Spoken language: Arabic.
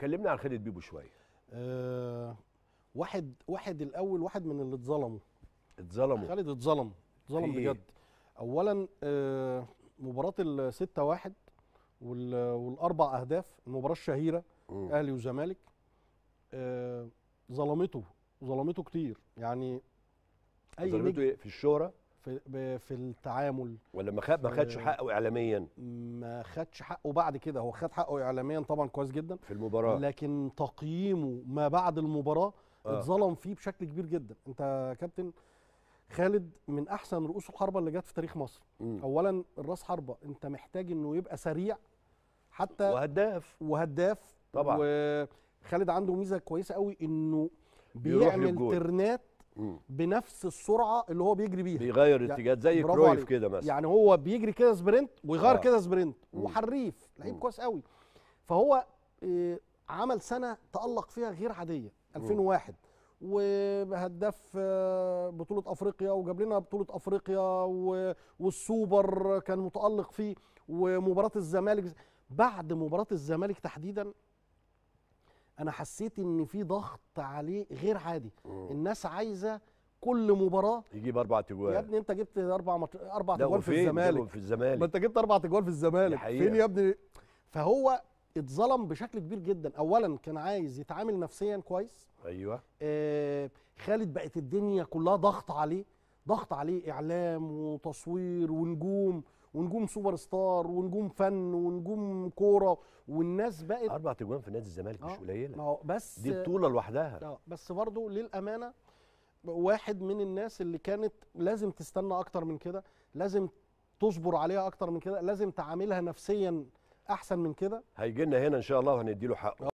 كلمنا عن خالد بيبو شويه أه واحد واحد الاول واحد من اللي اتظلموا اتظلموا خالد اتظلم اتظلم بجد اولا أه مباراه الستة 6 1 والاربع اهداف المباراه الشهيره اهلي وزمالك أه ظلمته ظلمته كتير يعني اي ظلمته إيه؟ في الشهره في في التعامل ولا ما خد ما خدش آه، حقه اعلاميا ما خدش حقه بعد كده هو خد حقه اعلاميا طبعا كويس جدا في المباراه لكن تقييمه ما بعد المباراه آه. اتظلم فيه بشكل كبير جدا انت يا كابتن خالد من احسن رؤوس الحربه اللي جت في تاريخ مصر م. اولا الراس حربه انت محتاج انه يبقى سريع حتى وهداف وهداف طبعا وخالد عنده ميزه كويسه قوي انه بيعمل ترنات بنفس السرعه اللي هو بيجري بيها بيغير يعني اتجاهات زي كرويف كده مثلا يعني هو بيجري كده سبرنت ويغير آه. كده سبرنت وحريف لعيب كويس قوي فهو آه، عمل سنه تالق فيها غير عاديه 2001 وهداف آه، بطوله افريقيا وجاب لنا بطوله افريقيا والسوبر كان متالق فيه ومباراه الزمالك بعد مباراه الزمالك تحديدا انا حسيت ان في ضغط عليه غير عادي أوه. الناس عايزه كل مباراه يجيب اربع تجوال يا ابني انت جبت اربع مط... اربع تجوال في الزمالك في الزمالك ما انت جبت اربع تجوال في الزمالك فين يا ابني فهو اتظلم بشكل كبير جدا اولا كان عايز يتعامل نفسيا كويس ايوه آه خالد بقت الدنيا كلها ضغط عليه ضغط عليه اعلام وتصوير ونجوم ونجوم سوبر ستار ونجوم فن ونجوم كوره والناس بقت اربع تجوان في نادي الزمالك مش آه. قليله بس دي بطوله لوحدها آه، بس برضه للامانه واحد من الناس اللي كانت لازم تستنى اكتر من كده لازم تصبر عليها اكتر من كده لازم تعاملها نفسيا احسن من كده هيجي لنا هنا ان شاء الله وهندي له حقه